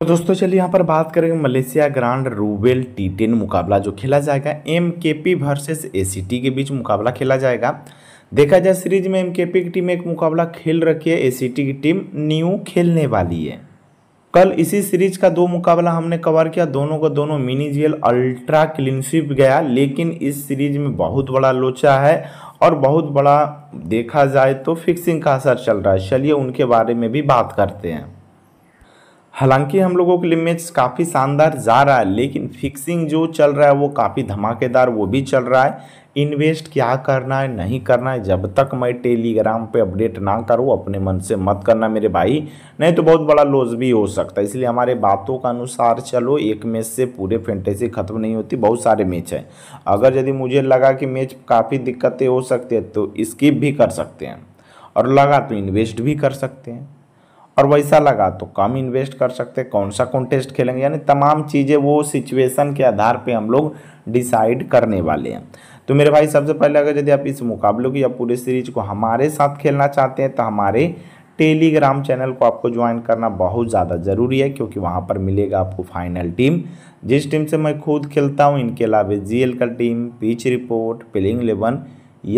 तो दोस्तों चलिए यहाँ पर बात करेंगे मलेशिया ग्रांड रूबेल टी टेन मुकाबला जो खेला जाएगा M K P versus A C T के बीच मुकाबला खेला जाएगा देखा जाए सीरीज में एम के पी की टीम एक मुकाबला खेल रखी है ए सी टी की टीम न्यू खेलने वाली है कल इसी सीरीज का दो मुकाबला हमने कवर किया दोनों का दोनों मिनी जेल अल्ट्रा क्लीनशिप गया लेकिन इस सीरीज में बहुत बड़ा लोचा है और बहुत बड़ा देखा जाए तो फिक्सिंग का असर चल रहा है चलिए उनके बारे में भी बात करते हैं हालांकि हम लोगों के लिए मैच काफ़ी शानदार जा रहा है लेकिन फिक्सिंग जो चल रहा है वो काफ़ी धमाकेदार वो भी चल रहा है इन्वेस्ट क्या करना है नहीं करना है जब तक मैं टेलीग्राम पे अपडेट ना करूँ अपने मन से मत करना मेरे भाई नहीं तो बहुत बड़ा लॉस भी हो सकता है इसलिए हमारे बातों का अनुसार चलो एक मैच से पूरे फेंटेसी ख़त्म नहीं होती बहुत सारे मैच हैं अगर यदि मुझे लगा कि मैच काफ़ी दिक्कतें हो सकती है तो स्किप भी कर सकते हैं और लगा तो इन्वेस्ट भी कर सकते हैं और वैसा लगा तो कम इन्वेस्ट कर सकते हैं कौन सा कॉन्टेस्ट खेलेंगे यानी तमाम चीज़ें वो सिचुएशन के आधार पे हम लोग डिसाइड करने वाले हैं तो मेरे भाई सबसे पहले अगर यदि आप इस मुकाबले को या पूरे सीरीज को हमारे साथ खेलना चाहते हैं तो हमारे टेलीग्राम चैनल को आपको ज्वाइन करना बहुत ज़्यादा ज़रूरी है क्योंकि वहाँ पर मिलेगा आपको फाइनल टीम जिस टीम से मैं खुद खेलता हूँ इनके अलावा जी का team pitch report playing eleven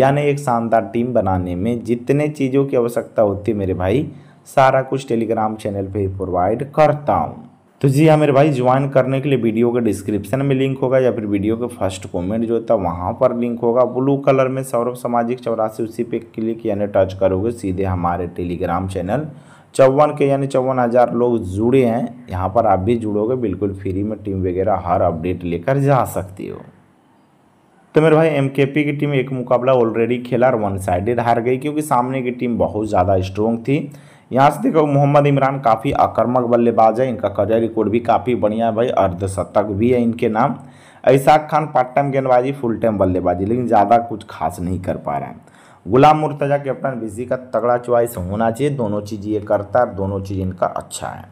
यानी एक शानदार टीम बनाने में जितने चीज़ों की आवश्यकता होती है मेरे भाई सारा कुछ टेलीग्राम चैनल पे प्रोवाइड करता हूँ तो जी हाँ मेरे भाई ज्वाइन करने के लिए वीडियो के डिस्क्रिप्शन में लिंक होगा या फिर वीडियो के फर्स्ट कमेंट जो होता है वहाँ पर लिंक होगा ब्लू कलर में सौरभ सामाजिक चौरासी उसी पे क्लिक यानी टच करोगे सीधे हमारे टेलीग्राम चैनल चौवन के यानी चौवन हज़ार लोग जुड़े हैं यहाँ पर आप भी जुड़ोगे बिल्कुल फ्री में टीम वगैरह हर अपडेट लेकर जा सकती हो तो मेरे भाई एमकेपी की टीम एक मुकाबला ऑलरेडी खेला और वन साइडेड हार गई क्योंकि सामने की टीम बहुत ज़्यादा स्ट्रॉन्ग थी यहाँ से देखो मोहम्मद इमरान काफ़ी आक्रमक बल्लेबाज है इनका करियर रिकॉर्ड भी काफ़ी बढ़िया है भाई अर्धशतक भी है इनके नाम ऐसाक खान पार्ट टाइम गेंदबाजी फुल टाइम बल्लेबाजी लेकिन ज़्यादा कुछ खास नहीं कर पा रहे हैं गुलाम मुर्तजा कैप्टन बिजी का तगड़ा चॉइस होना चाहिए दोनों चीज़ ये करता है दोनों चीज़ इनका अच्छा है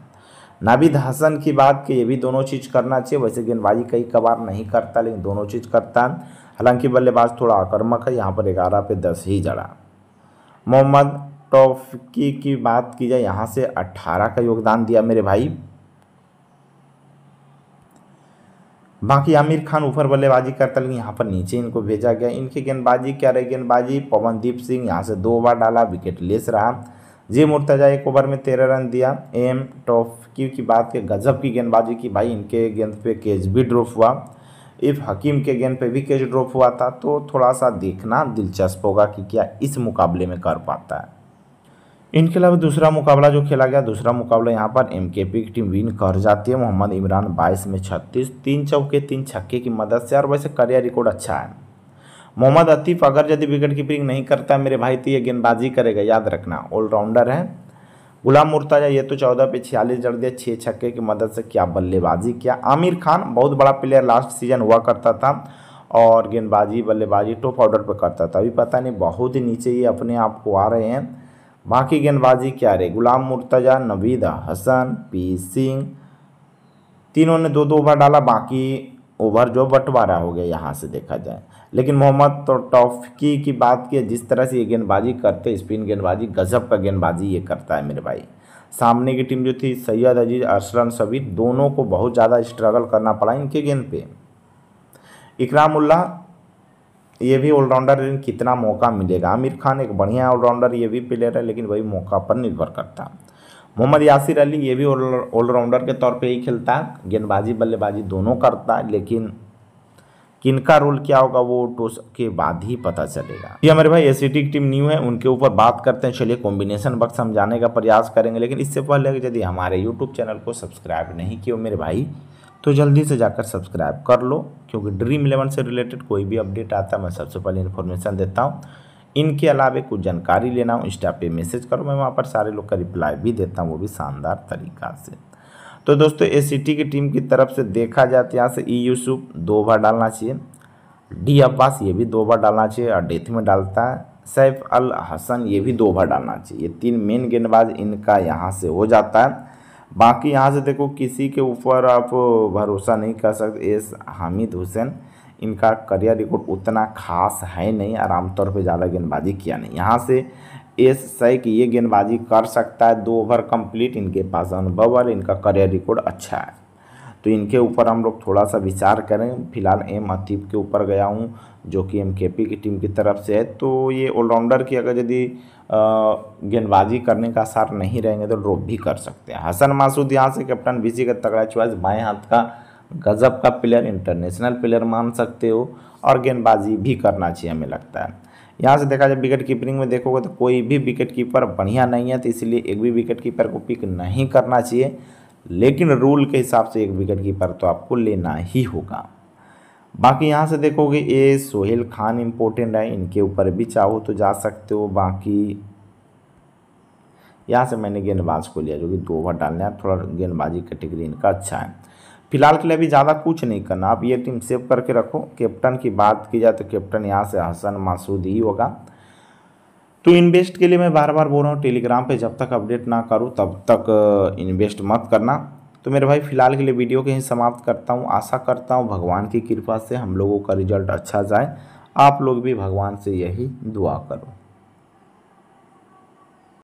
नाबिद हसन की बात कि ये भी दोनों चीज़ करना चाहिए वैसे गेंदबाजी कई कबार नहीं करता लेकिन दोनों चीज़ करता है हालांकि बल्लेबाज थोड़ा आक्रमक है यहाँ पर ग्यारह पे दस ही जड़ा मोहम्मद टॉफकी की बात की जाए यहाँ से अट्ठारह का योगदान दिया मेरे भाई बाकी आमिर खान ऊपर बल्लेबाजी करता लेकिन यहाँ पर नीचे इनको भेजा गया इनकी गेंदबाजी क्या रही गेंदबाजी पवनदीप सिंह यहाँ से दो ओवर डाला विकेट लेस रहा जे मुर्तजा एक ओवर में तेरह रन दिया एम टॉफकी की बात के गजब की गेंदबाजी की भाई इनके गेंद पे कैच भी ड्रॉप हुआ इफ़ हकीम के गेंद पे भी कैच ड्रॉप हुआ था तो थोड़ा सा देखना दिलचस्प होगा कि क्या इस मुकाबले में कर पाता है इनके अलावा दूसरा मुकाबला जो खेला गया दूसरा मुकाबला यहाँ पर एम की टीम विन कर जाती है मोहम्मद इमरान बाईस में छत्तीस तीन चौके तीन छक्के की मदद से और वैसे करियर रिकॉर्ड अच्छा है मोहम्मद अतीफ अगर यदि विकेट कीपिंग नहीं करता है मेरे भाई तो ये गेंदबाजी करेगा याद रखना ऑलराउंडर है गुलाम मुर्ताजा ये तो चौदह पे छियालीस जड़ दिया छः छक्के की मदद से क्या बल्लेबाजी किया आमिर खान बहुत बड़ा प्लेयर लास्ट सीजन हुआ करता था और गेंदबाजी बल्लेबाजी टॉप ऑर्डर पर करता था अभी पता नहीं बहुत ही नीचे ये अपने आप को आ रहे हैं बाकी गेंदबाजी क्या रही गुलाम मुर्तजा नवीदा हसन पी सिंह तीनों ने दो दो ओवर डाला बाकी ओवर जो बंटवारा हो गया यहाँ से देखा जाए लेकिन मोहम्मद तो टॉफकी की बात की जिस तरह से ये गेंदबाजी करते स्पिन गेंदबाजी गजब का गेंदबाजी ये करता है मेरे भाई सामने की टीम जो थी सैयद अजीज अरसलन शबीर दोनों को बहुत ज़्यादा स्ट्रगल करना पड़ा इनके गेंद पे इकराम ये भी ऑलराउंडर लेकिन कितना मौका मिलेगा आमिर खान एक बढ़िया ऑलराउंडर ये भी प्लेयर है लेकिन वही मौका पर निर्भर करता है मोहम्मद यासिर अली ये भी ऑलराउंडर के तौर पे ही खेलता है गेंदबाजी बल्लेबाजी दोनों करता है लेकिन किनका रोल क्या होगा वो टोस तो के बाद ही पता चलेगा ये हमारे हाँ, भाई एस टीम न्यू है उनके ऊपर बात करते हैं चलिए कॉम्बिनेशन हम समझाने का प्रयास करेंगे लेकिन इससे पहले यदि हमारे यूट्यूब चैनल को सब्सक्राइब नहीं किया मेरे भाई तो जल्दी से जाकर सब्सक्राइब कर लो क्योंकि ड्रीम इलेवन से रिलेटेड कोई भी अपडेट आता है मैं सबसे पहले इन्फॉर्मेशन देता हूँ इनके अलावा कुछ जानकारी लेना हो इंस्टा पे मैसेज करो मैं वहाँ पर सारे लोग का रिप्लाई भी देता हूँ वो भी शानदार तरीका से तो दोस्तों ए की टीम की तरफ से देखा जाए तो यहाँ से ई e यूसुफ दो बार डालना चाहिए डी अब्बास ये भी दो बार डालना चाहिए और डेथ में डालता है सैफ अल हसन ये भी दो बार डालना चाहिए ये तीन मेन गेंदबाज इनका यहाँ से हो जाता है बाकी यहाँ से देखो किसी के ऊपर आप भरोसा नहीं कर सकते एस हामिद हुसैन इनका करियर रिकॉर्ड उतना खास है नहीं और आमतौर पर ज़्यादा गेंदबाजी किया नहीं यहाँ से एस सैक ये गेंदबाजी कर सकता है दो ओवर कंप्लीट इनके पास अनुभव और इनका करियर रिकॉर्ड अच्छा है तो इनके ऊपर हम लोग थोड़ा सा विचार करें फिलहाल एम अतीब के ऊपर गया हूँ जो कि एम के पी की टीम की तरफ से है तो ये ऑलराउंडर की अगर यदि गेंदबाजी करने का आसार नहीं रहेंगे तो ड्रॉप भी कर सकते हैं हसन मासूद यहाँ से कैप्टन बीसी का तगड़ा चॉइस बाएँ हाथ का गजब का प्लेयर इंटरनेशनल प्लेयर मान सकते हो और गेंदबाजी भी करना चाहिए हमें लगता है यहाँ से देखा जाए विकेट कीपरिंग में देखोगे तो कोई भी विकेट कीपर बढ़िया नहीं है तो इसलिए एक भी विकेट कीपर को पिक नहीं करना चाहिए लेकिन रूल के हिसाब से एक विकेट कीपर तो आपको लेना ही होगा बाकी यहाँ से देखोगे ए सोहेल खान इम्पोर्टेंट है इनके ऊपर भी चाहो तो जा सकते हो बाकी यहाँ से मैंने गेंदबाज को लिया जो कि दो ओवर डालने हैं थोड़ा गेंदबाजी कैटेगरी इनका अच्छा है फिलहाल के लिए अभी ज़्यादा कुछ नहीं करना आप ये टीम सेव करके रखो कैप्टन की बात की जाए तो कैप्टन यहाँ से हसन मासूद ही होगा तो इन्वेस्ट के लिए मैं बार बार बोल रहा हूँ टेलीग्राम पे जब तक अपडेट ना करूँ तब तक इन्वेस्ट मत करना तो मेरे भाई फ़िलहाल के लिए वीडियो के ही समाप्त करता हूँ आशा करता हूँ भगवान की कृपा से हम लोगों का रिजल्ट अच्छा जाए आप लोग भी भगवान से यही दुआ करो